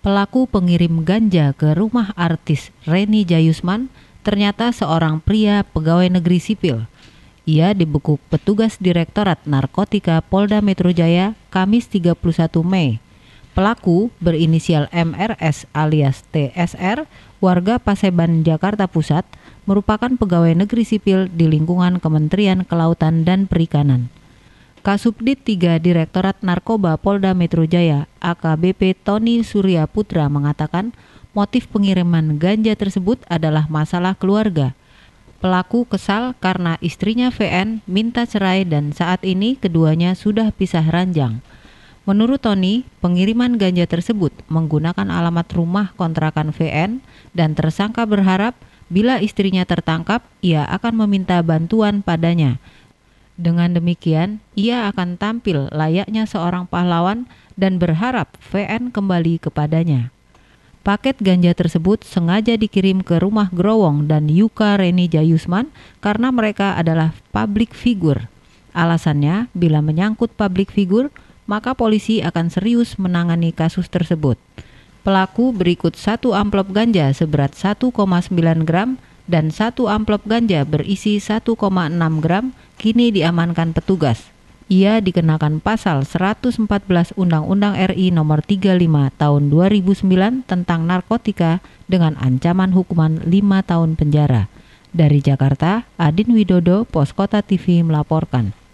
pelaku pengirim ganja ke rumah artis Reni Jayusman ternyata seorang pria pegawai negeri sipil. Ia dibekuk petugas Direktorat Narkotika Polda Metro Jaya Kamis 31 Mei. Pelaku berinisial MRS alias TSR, warga Paseban Jakarta Pusat, merupakan pegawai negeri sipil di lingkungan Kementerian Kelautan dan Perikanan. Kasubdit 3 Direktorat Narkoba Polda Metro Jaya, AKBP Tony Surya Putra mengatakan, motif pengiriman ganja tersebut adalah masalah keluarga. Pelaku kesal karena istrinya VN minta cerai dan saat ini keduanya sudah pisah ranjang. Menurut Tony, pengiriman ganja tersebut menggunakan alamat rumah kontrakan VN dan tersangka berharap bila istrinya tertangkap, ia akan meminta bantuan padanya. Dengan demikian, ia akan tampil layaknya seorang pahlawan dan berharap VN kembali kepadanya. Paket ganja tersebut sengaja dikirim ke rumah Growong dan Yuka Reni Jayusman karena mereka adalah publik figur. Alasannya, bila menyangkut publik figur maka polisi akan serius menangani kasus tersebut. Pelaku berikut satu amplop ganja seberat 1,9 gram dan satu amplop ganja berisi 1,6 gram kini diamankan petugas. Ia dikenakan pasal 114 Undang-Undang RI Nomor 35 Tahun 2009 tentang narkotika dengan ancaman hukuman 5 tahun penjara. Dari Jakarta, Adin Widodo, Poskota TV melaporkan.